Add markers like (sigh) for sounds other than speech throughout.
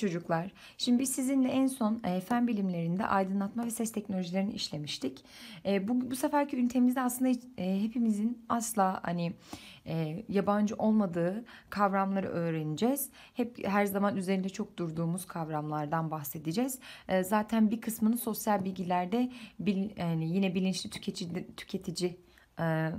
çocuklar. Şimdi biz sizinle en son e, fen bilimlerinde aydınlatma ve ses teknolojilerini işlemiştik. E, bu, bu seferki ünitemizde aslında e, hepimizin asla hani e, yabancı olmadığı kavramları öğreneceğiz. Hep her zaman üzerinde çok durduğumuz kavramlardan bahsedeceğiz. E, zaten bir kısmını sosyal bilgilerde bil, yani yine bilinçli tüketici tüketici e,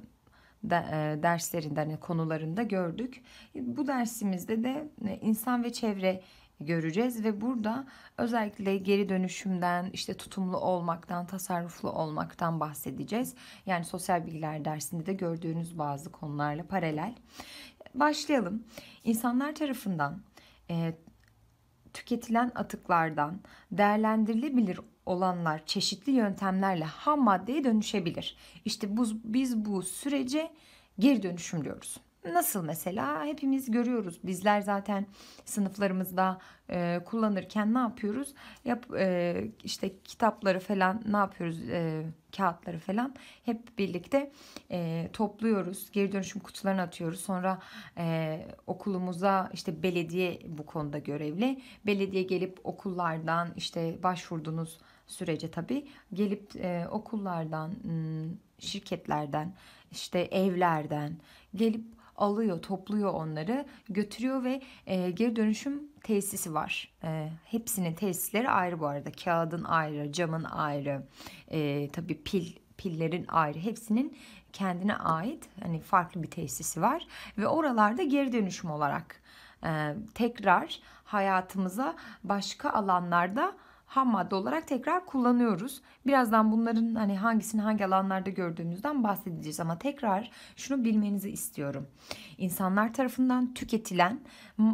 de, e, derslerinde hani konularında gördük. Bu dersimizde de e, insan ve çevre göreceğiz ve burada özellikle geri dönüşümden, işte tutumlu olmaktan, tasarruflu olmaktan bahsedeceğiz. Yani sosyal bilgiler dersinde de gördüğünüz bazı konularla paralel. Başlayalım. İnsanlar tarafından e, tüketilen atıklardan değerlendirilebilir olanlar çeşitli yöntemlerle ham maddeye dönüşebilir. İşte bu, biz bu sürece geri dönüşüm diyoruz. Nasıl mesela hepimiz görüyoruz bizler zaten sınıflarımızda e, kullanırken ne yapıyoruz Yap, e, işte kitapları falan ne yapıyoruz e, kağıtları falan hep birlikte e, topluyoruz geri dönüşüm kutularına atıyoruz sonra e, okulumuza işte belediye bu konuda görevli belediye gelip okullardan işte başvurduğunuz sürece tabi gelip e, okullardan şirketlerden işte evlerden gelip alıyor, topluyor onları, götürüyor ve e, geri dönüşüm tesisi var. E, hepsinin tesisleri ayrı bu arada. Kağıdın ayrı, camın ayrı, e, tabii pil pillerin ayrı hepsinin kendine ait hani farklı bir tesisi var ve oralarda geri dönüşüm olarak e, tekrar hayatımıza başka alanlarda ham madde olarak tekrar kullanıyoruz. Birazdan bunların hani hangisini hangi alanlarda gördüğümüzden bahsedeceğiz ama tekrar şunu bilmenizi istiyorum. İnsanlar tarafından tüketilen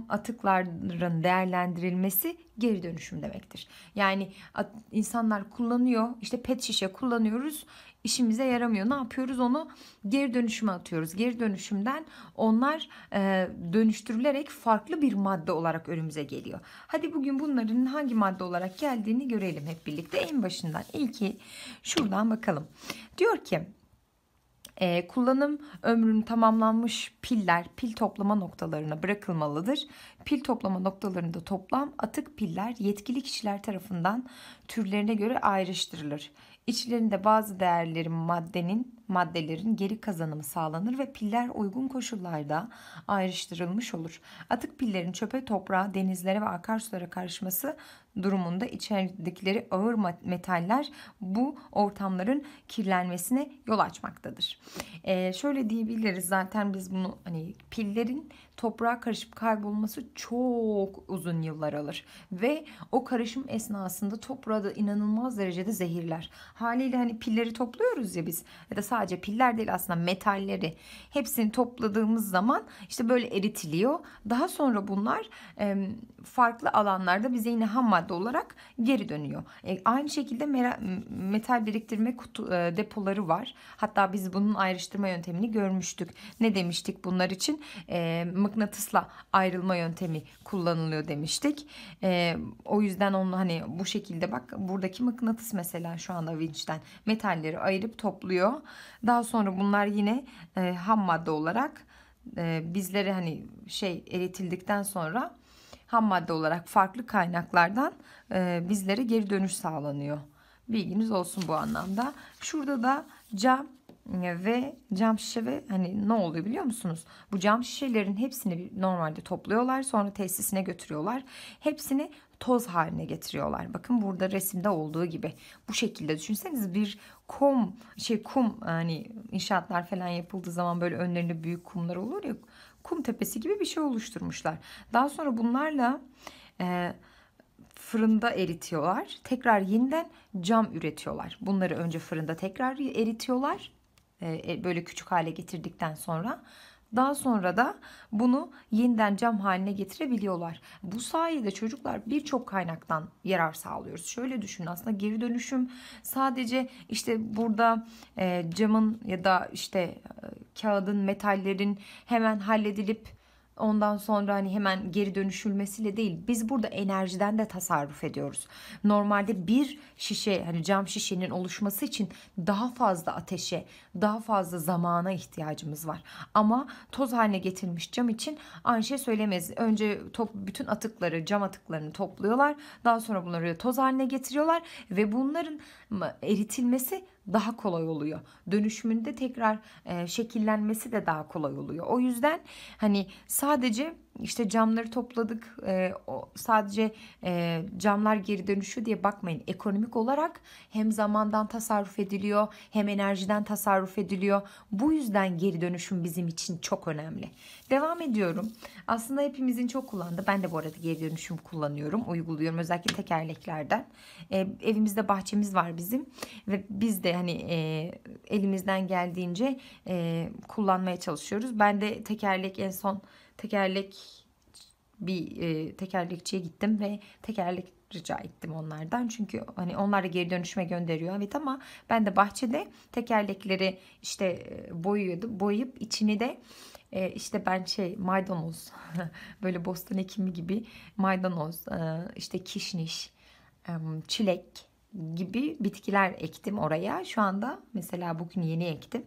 atıkların değerlendirilmesi geri dönüşüm demektir. Yani insanlar kullanıyor işte pet şişe kullanıyoruz işimize yaramıyor. Ne yapıyoruz? Onu geri dönüşüme atıyoruz. Geri dönüşümden onlar e, dönüştürülerek farklı bir madde olarak önümüze geliyor. Hadi bugün bunların hangi madde olarak geldiğini görelim hep birlikte. En başından ilki şuradan bakalım. Diyor ki e, kullanım ömrünü tamamlanmış piller pil toplama noktalarına bırakılmalıdır. Pil toplama noktalarında toplam atık piller yetkili kişiler tarafından türlerine göre ayrıştırılır. İçlerinde bazı değerlerin maddenin maddelerin geri kazanımı sağlanır ve piller uygun koşullarda ayrıştırılmış olur. Atık pillerin çöpe, toprağa, denizlere ve akarsulara karışması durumunda içerdikleri ağır metaller bu ortamların kirlenmesine yol açmaktadır. Ee, şöyle diyebiliriz zaten biz bunu hani pillerin toprağa karışıp kaybolması çok uzun yıllar alır ve o karışım esnasında toprağı da inanılmaz derecede zehirler. Haliyle hani pilleri topluyoruz ya biz ya da sadece piller değil aslında metalleri hepsini topladığımız zaman işte böyle eritiliyor. Daha sonra bunlar farklı alanlarda bize yine ham madde madde olarak geri dönüyor. E, aynı şekilde metal biriktirme kutu, e, depoları var. Hatta biz bunun ayrıştırma yöntemini görmüştük. Ne demiştik bunlar için? E, mıknatısla ayrılma yöntemi kullanılıyor demiştik. E, o yüzden onu hani bu şekilde bak buradaki mıknatıs mesela şu anda vinçten metalleri ayırıp topluyor. Daha sonra bunlar yine e, ham madde olarak e, bizlere hani şey eritildikten sonra ham madde olarak farklı kaynaklardan e, bizlere geri dönüş sağlanıyor. Bilginiz olsun bu anlamda. Şurada da cam e, ve cam şişe ve hani ne oluyor biliyor musunuz? Bu cam şişelerin hepsini normalde topluyorlar sonra tesisine götürüyorlar. Hepsini toz haline getiriyorlar. Bakın burada resimde olduğu gibi bu şekilde düşünseniz bir kum şey kum hani inşaatlar falan yapıldığı zaman böyle önlerinde büyük kumlar olur ya kum tepesi gibi bir şey oluşturmuşlar. Daha sonra bunlarla e, fırında eritiyorlar. Tekrar yeniden cam üretiyorlar. Bunları önce fırında tekrar eritiyorlar. E, e böyle küçük hale getirdikten sonra daha sonra da bunu yeniden cam haline getirebiliyorlar. Bu sayede çocuklar birçok kaynaktan yarar sağlıyoruz. Şöyle düşünün aslında geri dönüşüm sadece işte burada e, camın ya da işte e, kağıdın, metallerin hemen halledilip Ondan sonra hani hemen geri dönüşülmesiyle değil biz burada enerjiden de tasarruf ediyoruz. Normalde bir şişe hani cam şişenin oluşması için daha fazla ateşe, daha fazla zamana ihtiyacımız var. Ama toz haline getirilmiş cam için aynı şey söylemez. Önce top, bütün atıkları, cam atıklarını topluyorlar. Daha sonra bunları toz haline getiriyorlar ve bunların eritilmesi daha kolay oluyor. Dönüşümünde tekrar e, şekillenmesi de daha kolay oluyor. O yüzden hani sadece işte camları topladık e, o sadece e, camlar geri dönüşü diye bakmayın ekonomik olarak hem zamandan tasarruf ediliyor hem enerjiden tasarruf ediliyor bu yüzden geri dönüşüm bizim için çok önemli devam ediyorum aslında hepimizin çok kullandığı ben de bu arada geri dönüşüm kullanıyorum uyguluyorum özellikle tekerleklerden e, evimizde bahçemiz var bizim ve biz de hani e, elimizden geldiğince e, kullanmaya çalışıyoruz ben de tekerlek en son tekerlek bir e, tekerlekçiye gittim ve tekerlek rica ettim onlardan. Çünkü hani onlar da geri dönüşüme gönderiyor evet ama ben de bahçede tekerlekleri işte e, boyuyordu Boyayıp içini de e, işte ben şey maydanoz (laughs) böyle bostan ekimi gibi maydanoz e, işte kişniş, e, çilek gibi bitkiler ektim oraya. Şu anda mesela bugün yeni ektim.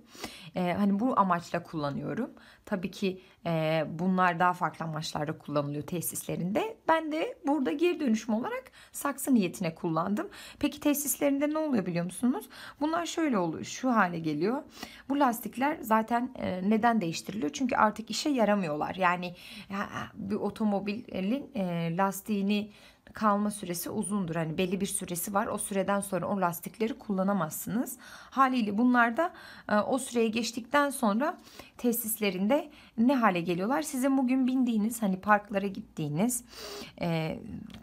Ee, hani bu amaçla kullanıyorum. Tabii ki e, bunlar daha farklı amaçlarda kullanılıyor tesislerinde. Ben de burada geri dönüşüm olarak saksı niyetine kullandım. Peki tesislerinde ne oluyor biliyor musunuz? Bunlar şöyle oluyor, şu hale geliyor. Bu lastikler zaten e, neden değiştiriliyor? Çünkü artık işe yaramıyorlar. Yani ya, bir otomobilin e, lastiğini kalma süresi uzundur. Hani belli bir süresi var. O süreden sonra o lastikleri kullanamazsınız. Haliyle bunlar da e, o süreye geçtikten sonra tesislerinde ne hale geliyorlar? Sizin bugün bindiğiniz hani parklara gittiğiniz e,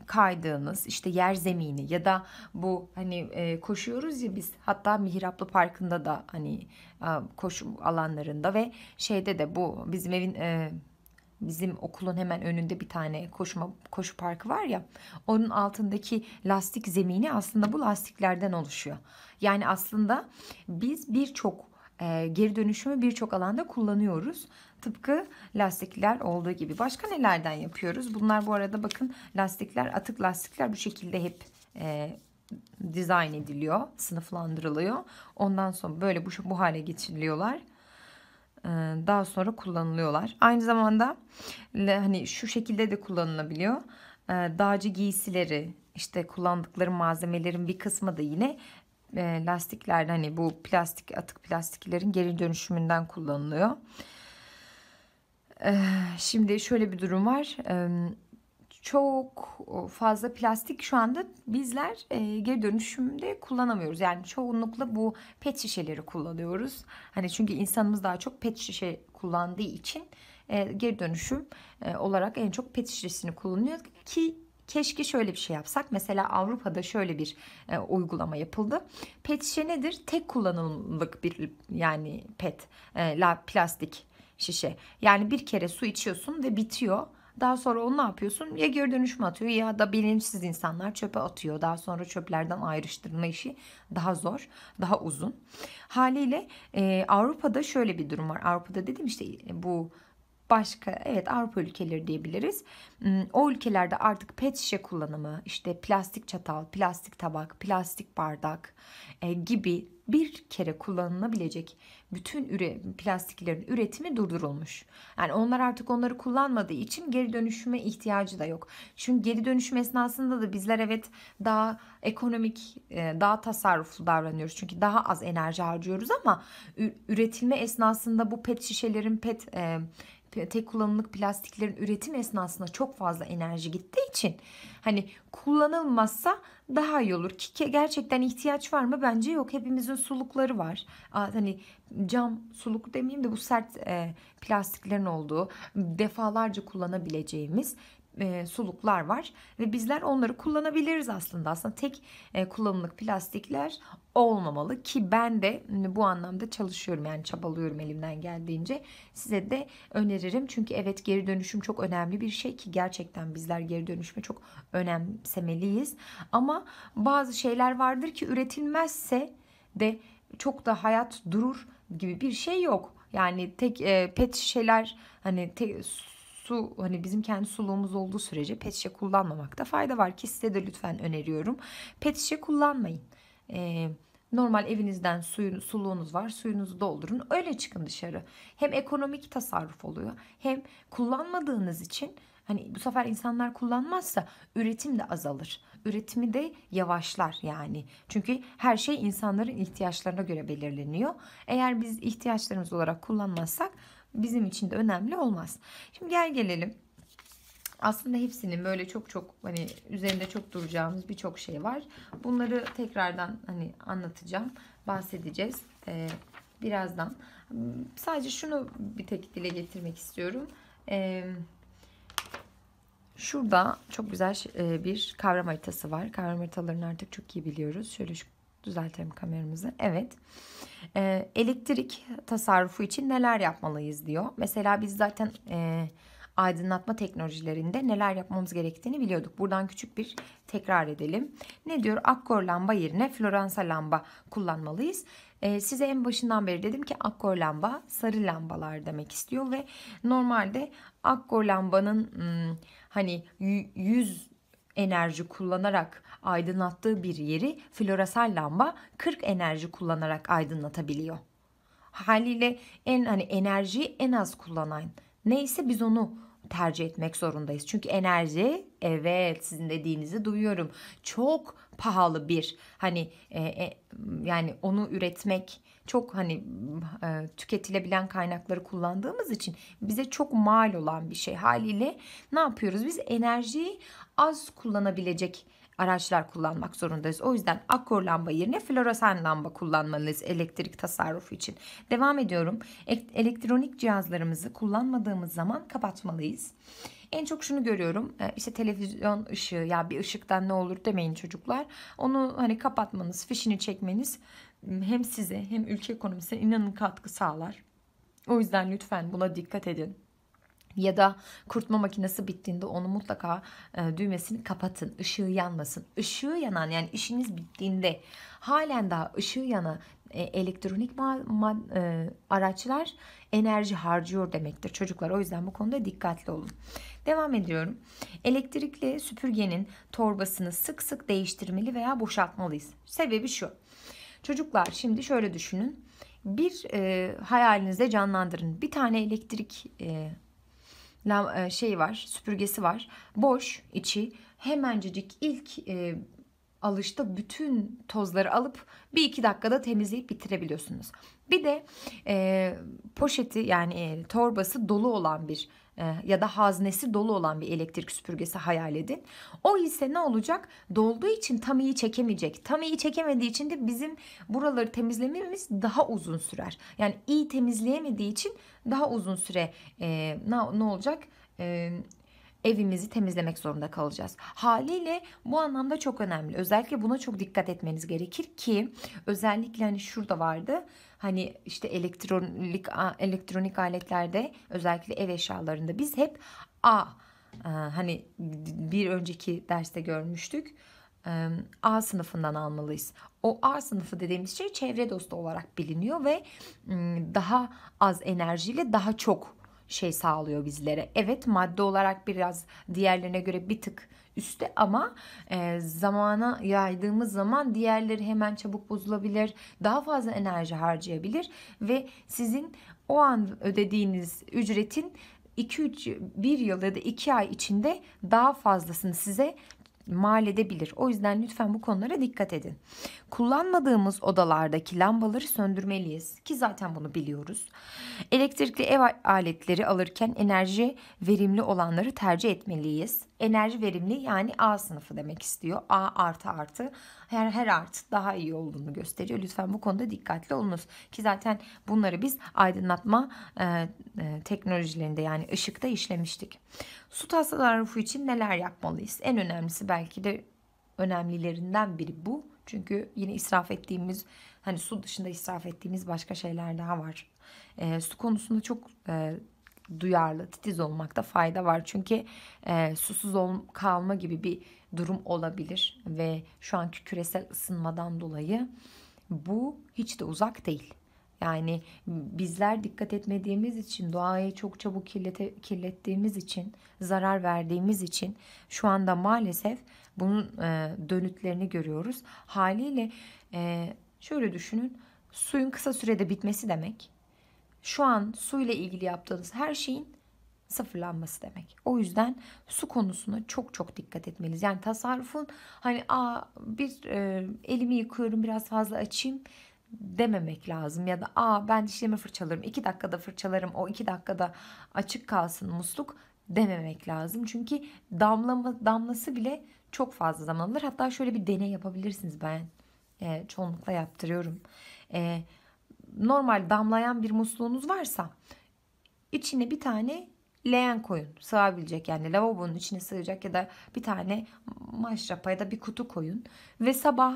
kaydığınız işte yer zemini ya da bu hani e, koşuyoruz ya biz hatta Mihraplı Parkı'nda da hani koşu alanlarında ve şeyde de bu bizim evin e, bizim okulun hemen önünde bir tane koşma koşu parkı var ya onun altındaki lastik zemini aslında bu lastiklerden oluşuyor. Yani aslında biz birçok e, geri dönüşümü birçok alanda kullanıyoruz. Tıpkı lastikler olduğu gibi. Başka nelerden yapıyoruz? Bunlar bu arada bakın lastikler atık lastikler bu şekilde hep e, dizayn ediliyor, sınıflandırılıyor. Ondan sonra böyle bu, bu hale getiriliyorlar. E, daha sonra kullanılıyorlar. Aynı zamanda hani şu şekilde de kullanılabiliyor. E, dağcı giysileri işte kullandıkları malzemelerin bir kısmı da yine e, lastiklerden hani bu plastik atık plastiklerin geri dönüşümünden kullanılıyor. Şimdi şöyle bir durum var çok fazla plastik şu anda bizler e, geri dönüşümde kullanamıyoruz. Yani çoğunlukla bu pet şişeleri kullanıyoruz. Hani çünkü insanımız daha çok pet şişe kullandığı için e, geri dönüşüm e, olarak en çok pet şişesini kullanıyor ki keşke şöyle bir şey yapsak. Mesela Avrupa'da şöyle bir e, uygulama yapıldı. Pet şişe nedir? Tek kullanımlık bir yani pet e, la, plastik şişe. Yani bir kere su içiyorsun ve bitiyor daha sonra onu ne yapıyorsun? Ya geri dönüşüm atıyor ya da bilinçsiz insanlar çöpe atıyor. Daha sonra çöplerden ayrıştırma işi daha zor, daha uzun. Haliyle e, Avrupa'da şöyle bir durum var. Avrupa'da dedim işte e, bu başka evet Avrupa ülkeleri diyebiliriz. Hmm, o ülkelerde artık pet şişe kullanımı, işte plastik çatal, plastik tabak, plastik bardak e, gibi bir kere kullanılabilecek bütün üre, plastiklerin üretimi durdurulmuş. Yani onlar artık onları kullanmadığı için geri dönüşüme ihtiyacı da yok. Çünkü geri dönüşüm esnasında da bizler evet daha ekonomik, e, daha tasarruflu davranıyoruz. Çünkü daha az enerji harcıyoruz ama üretilme esnasında bu pet şişelerin, pet e, tek kullanımlık plastiklerin üretim esnasında çok fazla enerji gittiği için hani kullanılmazsa daha iyi olur. Ki gerçekten ihtiyaç var mı? Bence yok. Hepimizin sulukları var. Hani cam suluk demeyeyim de bu sert plastiklerin olduğu defalarca kullanabileceğimiz e, suluklar var ve bizler onları kullanabiliriz aslında. Aslında tek e, kullanımlık plastikler olmamalı ki ben de bu anlamda çalışıyorum yani çabalıyorum elimden geldiğince. Size de öneririm çünkü evet geri dönüşüm çok önemli bir şey ki gerçekten bizler geri dönüşme çok önemsemeliyiz. Ama bazı şeyler vardır ki üretilmezse de çok da hayat durur gibi bir şey yok. Yani tek e, pet şişeler hani te, su hani bizim kendi suluğumuz olduğu sürece pet şişe kullanmamakta fayda var ki size de lütfen öneriyorum. Pet şişe kullanmayın. Ee, normal evinizden suyun, suluğunuz var suyunuzu doldurun öyle çıkın dışarı. Hem ekonomik tasarruf oluyor hem kullanmadığınız için Hani bu sefer insanlar kullanmazsa üretim de azalır. Üretimi de yavaşlar yani. Çünkü her şey insanların ihtiyaçlarına göre belirleniyor. Eğer biz ihtiyaçlarımız olarak kullanmazsak bizim için de önemli olmaz. Şimdi gel gelelim. Aslında hepsinin böyle çok çok hani üzerinde çok duracağımız birçok şey var. Bunları tekrardan hani anlatacağım, bahsedeceğiz ee, birazdan. Sadece şunu bir tek dile getirmek istiyorum. Ee, şurada çok güzel e, bir kavram haritası var. Kavram haritalarını artık çok iyi biliyoruz. Şöyle şu Düzeltelim kameramızı. Evet. E, elektrik tasarrufu için neler yapmalıyız diyor. Mesela biz zaten e, aydınlatma teknolojilerinde neler yapmamız gerektiğini biliyorduk. Buradan küçük bir tekrar edelim. Ne diyor? Akkor lamba yerine floransa lamba kullanmalıyız. Ee, size en başından beri dedim ki akkor lamba sarı lambalar demek istiyor ve normalde akkor lambanın hmm, hani 100 enerji kullanarak aydınlattığı bir yeri floresal lamba 40 enerji kullanarak aydınlatabiliyor. Haliyle en hani enerjiyi en az kullanan neyse biz onu tercih etmek zorundayız. Çünkü enerji evet sizin dediğinizi duyuyorum. Çok pahalı bir hani e, e, yani onu üretmek çok hani e, tüketilebilen kaynakları kullandığımız için bize çok mal olan bir şey haliyle ne yapıyoruz biz enerjiyi az kullanabilecek araçlar kullanmak zorundayız. O yüzden akkor lamba yerine floresan lamba kullanmalıyız elektrik tasarrufu için. Devam ediyorum. Elektronik cihazlarımızı kullanmadığımız zaman kapatmalıyız. En çok şunu görüyorum e, işte televizyon ışığı ya bir ışıktan ne olur demeyin çocuklar. Onu hani kapatmanız fişini çekmeniz hem size hem ülke ekonomisine inanın katkı sağlar. O yüzden lütfen buna dikkat edin ya da kurtma makinesi bittiğinde onu mutlaka e, düğmesini kapatın. Işığı yanmasın. Işığı yanan yani işiniz bittiğinde halen daha ışığı yana e, elektronik ma- ma- e, araçlar enerji harcıyor demektir çocuklar. O yüzden bu konuda dikkatli olun. Devam ediyorum. Elektrikli süpürgenin torbasını sık sık değiştirmeli veya boşaltmalıyız. Sebebi şu. Çocuklar şimdi şöyle düşünün. Bir e, hayalinizde canlandırın. Bir tane elektrik e, e, şey var, süpürgesi var. Boş içi. Hemencecik ilk e, alışta bütün tozları alıp bir iki dakikada temizleyip bitirebiliyorsunuz. Bir de e, poşeti yani e, torbası dolu olan bir e, ya da haznesi dolu olan bir elektrik süpürgesi hayal edin. O ise ne olacak? Dolduğu için tam iyi çekemeyecek. Tam iyi çekemediği için de bizim buraları temizlememiz daha uzun sürer. Yani iyi temizleyemediği için daha uzun süre e, ne, ne olacak? E, evimizi temizlemek zorunda kalacağız. Haliyle bu anlamda çok önemli. Özellikle buna çok dikkat etmeniz gerekir ki özellikle hani şurada vardı. Hani işte elektronik elektronik aletlerde özellikle ev eşyalarında biz hep A e, hani bir önceki derste görmüştük. E, a sınıfından almalıyız. O A sınıfı dediğimiz şey çevre dostu olarak biliniyor ve ıı, daha az enerjiyle daha çok şey sağlıyor bizlere. Evet madde olarak biraz diğerlerine göre bir tık üstte ama e, zamana yaydığımız zaman diğerleri hemen çabuk bozulabilir. Daha fazla enerji harcayabilir ve sizin o an ödediğiniz ücretin 2-3 1 yıl ya da 2 ay içinde daha fazlasını size mal edebilir. O yüzden lütfen bu konulara dikkat edin. Kullanmadığımız odalardaki lambaları söndürmeliyiz ki zaten bunu biliyoruz. Elektrikli ev aletleri alırken enerji verimli olanları tercih etmeliyiz enerji verimli yani A sınıfı demek istiyor. A artı artı her her artı daha iyi olduğunu gösteriyor. Lütfen bu konuda dikkatli olunuz. Ki zaten bunları biz aydınlatma e, e, teknolojilerinde yani ışıkta işlemiştik. Su tasarrufu için neler yapmalıyız? En önemlisi belki de önemlilerinden biri bu. Çünkü yine israf ettiğimiz hani su dışında israf ettiğimiz başka şeyler daha var. E, su konusunda çok e, duyarlı, titiz olmakta fayda var. Çünkü e, susuz ol, kalma gibi bir durum olabilir ve şu anki küresel ısınmadan dolayı bu hiç de uzak değil. Yani bizler dikkat etmediğimiz için, doğayı çok çabuk kirlete, kirlettiğimiz için, zarar verdiğimiz için şu anda maalesef bunun e, dönütlerini görüyoruz. Haliyle e, şöyle düşünün, suyun kısa sürede bitmesi demek şu an su ile ilgili yaptığınız her şeyin sıfırlanması demek. O yüzden su konusuna çok çok dikkat etmeliyiz. Yani tasarrufun hani a bir e, elimi yıkıyorum biraz fazla açayım dememek lazım ya da a ben dişlerimi fırçalarım iki dakikada fırçalarım o iki dakikada açık kalsın musluk dememek lazım. Çünkü damlama, damlası bile çok fazla zaman alır. Hatta şöyle bir deney yapabilirsiniz ben e, çoğunlukla yaptırıyorum. E, normal damlayan bir musluğunuz varsa içine bir tane leğen koyun. Sığabilecek yani lavabonun içine sığacak ya da bir tane maşrapa ya da bir kutu koyun. Ve sabah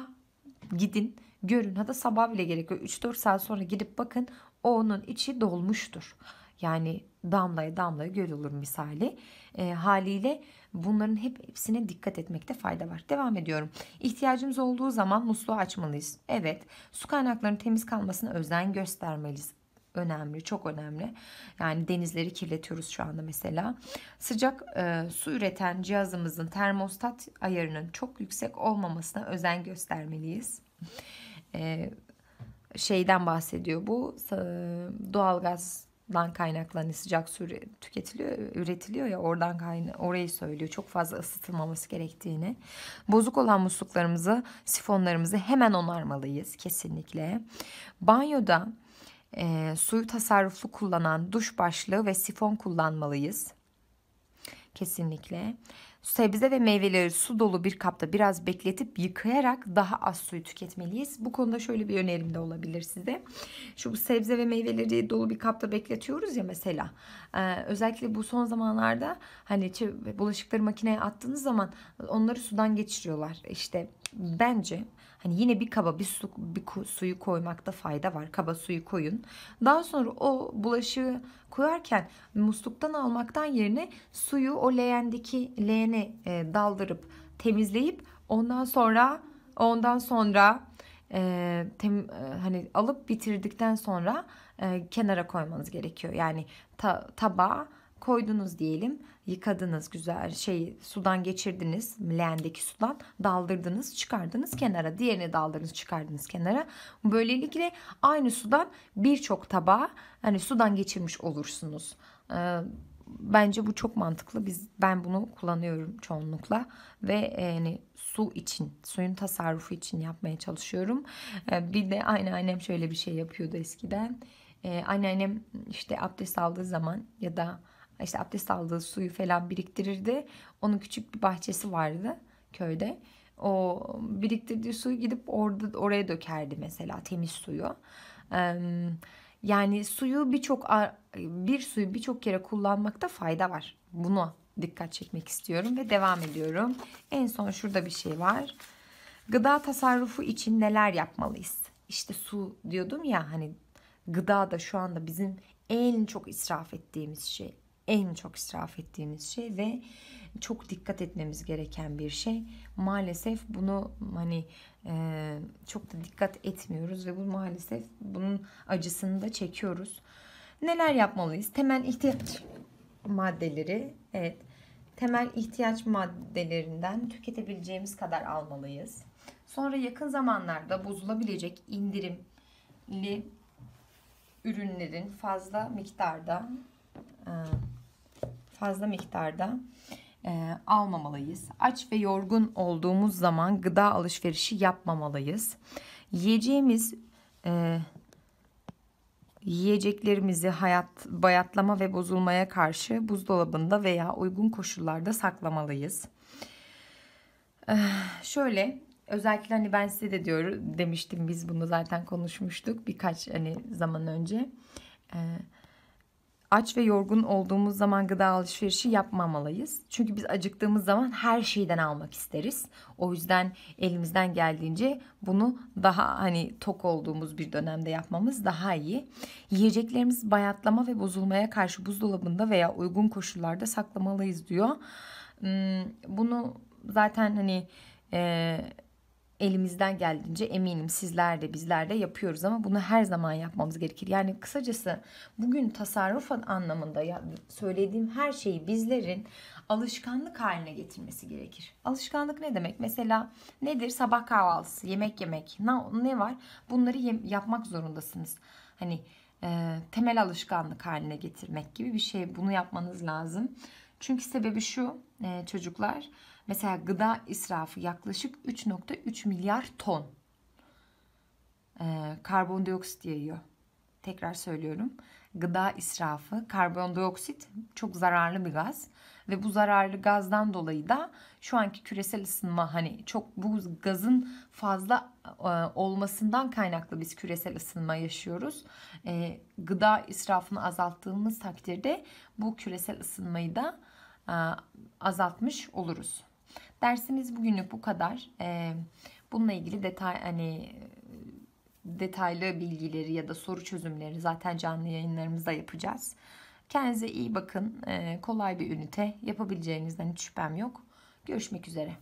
gidin görün hatta sabah bile gerekiyor. 3-4 saat sonra gidip bakın onun içi dolmuştur. Yani damlaya damlaya görülür misali. E, haliyle Bunların hep hepsine dikkat etmekte fayda var. Devam ediyorum. İhtiyacımız olduğu zaman musluğu açmalıyız. Evet, su kaynaklarının temiz kalmasına özen göstermeliyiz önemli, çok önemli. Yani denizleri kirletiyoruz şu anda mesela. Sıcak e, su üreten cihazımızın termostat ayarının çok yüksek olmamasına özen göstermeliyiz. E, şeyden bahsediyor bu e, doğalgaz dan kaynaklanan hani, sıcak su tüketiliyor, üretiliyor ya oradan kayna orayı söylüyor. Çok fazla ısıtılmaması gerektiğini. Bozuk olan musluklarımızı, sifonlarımızı hemen onarmalıyız kesinlikle. Banyoda e, suyu tasarruflu kullanan duş başlığı ve sifon kullanmalıyız. Kesinlikle. Sebze ve meyveleri su dolu bir kapta biraz bekletip yıkayarak daha az suyu tüketmeliyiz. Bu konuda şöyle bir önerim de olabilir size. Şu sebze ve meyveleri dolu bir kapta bekletiyoruz ya mesela. Ee, özellikle bu son zamanlarda hani bulaşıkları makineye attığınız zaman onları sudan geçiriyorlar. İşte bence Hani yine bir kaba bir, su, bir suyu koymakta fayda var. Kaba suyu koyun. Daha sonra o bulaşığı koyarken musluktan almaktan yerine suyu o leğendeki leğene e, daldırıp temizleyip ondan sonra ondan sonra e, tem, e, hani alıp bitirdikten sonra e, kenara koymanız gerekiyor. Yani ta, tabağa koydunuz diyelim. Yıkadınız güzel şey sudan geçirdiniz. Leğendeki sudan daldırdınız çıkardınız kenara. Diğerini daldırdınız çıkardınız kenara. Böylelikle aynı sudan birçok tabağa hani sudan geçirmiş olursunuz. Ee, bence bu çok mantıklı. Biz ben bunu kullanıyorum çoğunlukla ve yani e, su için, suyun tasarrufu için yapmaya çalışıyorum. Ee, bir de anneannem şöyle bir şey yapıyordu eskiden. Ee, anneannem işte abdest aldığı zaman ya da işte abdest aldığı suyu falan biriktirirdi. Onun küçük bir bahçesi vardı köyde. O biriktirdiği suyu gidip orada oraya dökerdi mesela temiz suyu. Yani suyu birçok bir suyu birçok kere kullanmakta fayda var. Bunu dikkat çekmek istiyorum ve devam ediyorum. En son şurada bir şey var. Gıda tasarrufu için neler yapmalıyız? İşte su diyordum ya hani gıda da şu anda bizim en çok israf ettiğimiz şey en çok israf ettiğimiz şey ve çok dikkat etmemiz gereken bir şey. Maalesef bunu hani e, çok da dikkat etmiyoruz ve bu maalesef bunun acısını da çekiyoruz. Neler yapmalıyız? Temel ihtiyaç maddeleri, evet, temel ihtiyaç maddelerinden tüketebileceğimiz kadar almalıyız. Sonra yakın zamanlarda bozulabilecek indirimli ürünlerin fazla miktarda e, fazla miktarda e, almamalıyız. Aç ve yorgun olduğumuz zaman gıda alışverişi yapmamalıyız. Yiyeceğimiz e, yiyeceklerimizi hayat bayatlama ve bozulmaya karşı buzdolabında veya uygun koşullarda saklamalıyız. E, şöyle özellikle hani ben size de diyorum demiştim biz bunu zaten konuşmuştuk birkaç hani zaman önce. Evet eh, aç ve yorgun olduğumuz zaman gıda alışverişi yapmamalıyız. Çünkü biz acıktığımız zaman her şeyden almak isteriz. O yüzden elimizden geldiğince bunu daha hani tok olduğumuz bir dönemde yapmamız daha iyi. Yiyeceklerimiz bayatlama ve bozulmaya karşı buzdolabında veya uygun koşullarda saklamalıyız diyor. Hmm, bunu zaten hani... Ee, elimizden geldiğince eminim sizler de bizler de yapıyoruz ama bunu her zaman yapmamız gerekir. Yani kısacası bugün tasarruf anlamında söylediğim her şeyi bizlerin alışkanlık haline getirmesi gerekir. Alışkanlık ne demek? Mesela nedir? Sabah kahvaltısı, yemek yemek. Ne var? Bunları yapmak zorundasınız. Hani e, temel alışkanlık haline getirmek gibi bir şey. Bunu yapmanız lazım. Çünkü sebebi şu e, çocuklar Mesela gıda israfı yaklaşık 3.3 milyar ton e, karbondioksit yayıyor. Tekrar söylüyorum. Gıda israfı, karbondioksit çok zararlı bir gaz ve bu zararlı gazdan dolayı da şu anki küresel ısınma hani çok bu gazın fazla e, olmasından kaynaklı biz küresel ısınma yaşıyoruz. E, gıda israfını azalttığımız takdirde bu küresel ısınmayı da azaltmış oluruz. Dersimiz bugünlük bu kadar. Ee, bununla ilgili detay hani detaylı bilgileri ya da soru çözümleri zaten canlı yayınlarımızda yapacağız. Kendinize iyi bakın. Ee, kolay bir ünite. Yapabileceğinizden hiç şüphem yok. Görüşmek üzere.